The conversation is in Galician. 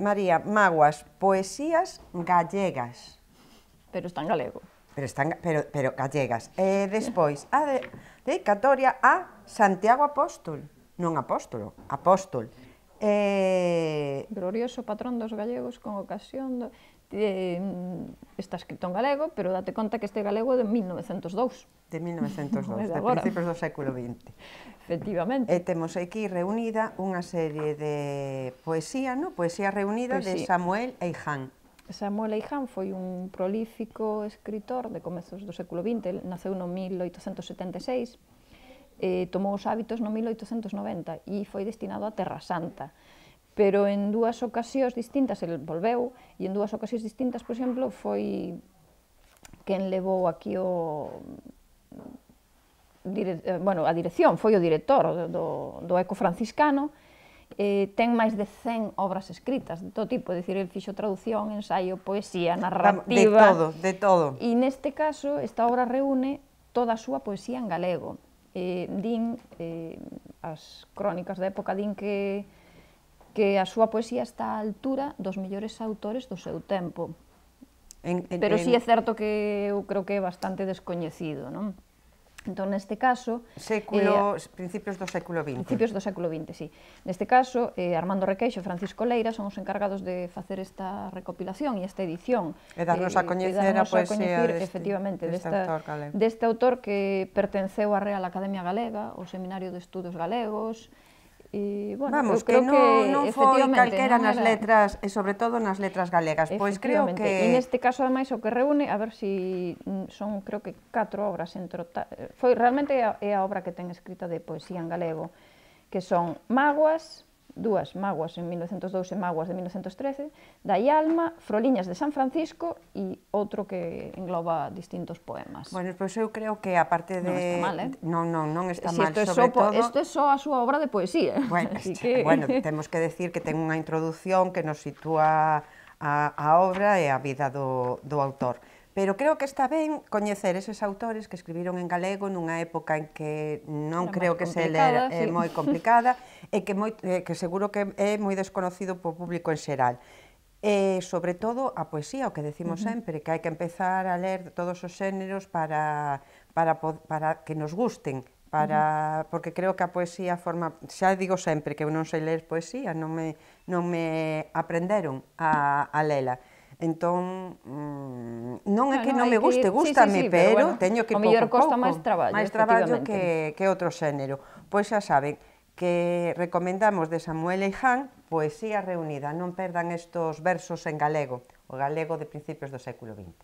María, Maguas, poesías gallegas. Pero están galego. Pero están pero, pero gallegas. Eh despois, a de, dedicatoria a Santiago Apóstol. Non apóstolo, apóstol. Eh, glorioso patrón dos galegos con ocasión do, eh, está escrito en galego, pero date conta que este galego é de 1902. De 1902, de de principios do século XX. Efectivamente. E temos aquí reunida unha serie de poesía, no? poesía reunida poesía. de Samuel Eijan. Samuel Eijan foi un prolífico escritor de comezos do século XX, naceu no 1876, eh, tomou os hábitos no 1890 e foi destinado a Terra Santa pero en dúas ocasións distintas el volveu e en dúas ocasións distintas, por exemplo, foi quen levou aquí o dire, eh, bueno, a dirección, foi o director do, do Eco Franciscano, eh, ten máis de 100 obras escritas de todo tipo, decir, el fixo traducción, ensaio, poesía, narrativa... De todo, de todo. E neste caso, esta obra reúne toda a súa poesía en galego. Eh, din, eh, as crónicas da época din que que a súa poesía está á altura dos mellores autores do seu tempo. En, en, Pero si sí é certo que eu creo que é bastante descoñecido, non? Entón, neste caso... Século, eh, principios do século XX. Principios do século XX, sí. Neste caso, eh, Armando Requeixo e Francisco Leira son os encargados de facer esta recopilación e esta edición. E darnos eh, a coñecer a poesía a coñecer, deste, efectivamente, deste, desta, autor galego. deste autor que pertenceu á Real Academia Galega, ao Seminario de Estudos Galegos, E, bueno, Vamos, creo que, non, no foi calquera non era... nas letras, e sobre todo nas letras galegas, pois creo que... E neste caso, ademais, o que reúne, a ver si mm, son, creo que, catro obras en trota... Eh, foi realmente a, a obra que ten escrita de poesía en galego, que son Maguas, dúas maguas en 1902 e maguas de 1913, Dai Alma, Froliñas de San Francisco e outro que engloba distintos poemas. Bueno, pois eu creo que a parte de... Non está mal, eh? Non, non, non está si mal, sobre so, todo... Isto é só a súa obra de poesía. Bueno, este, que... bueno, temos que decir que ten unha introdución que nos sitúa a, a obra e a vida do, do autor. Pero creo que está ben coñecer eses autores que escribiron en galego nunha época en que non Era creo que se ler é sí. moi complicada e que, moi, eh, que seguro que é moi desconocido por público en xeral. E, sobre todo, a poesía, o que decimos uh -huh. sempre, que hai que empezar a ler todos os xéneros para, para, para que nos gusten, para, uh -huh. porque creo que a poesía forma, xa digo sempre que eu non sei ler poesía, non me, non me aprenderon a, a lela. Entón, mm, non é que non me guste, gustame, sí, sí, sí, pero, pero bueno, teño que pouco a pouco. O mellor costa máis traballo, máis traballo que, que outro xénero. Pois xa saben, que recomendamos de Samuel Eiján, Poesía reunida, non perdan estos versos en galego, o galego de principios do século XX.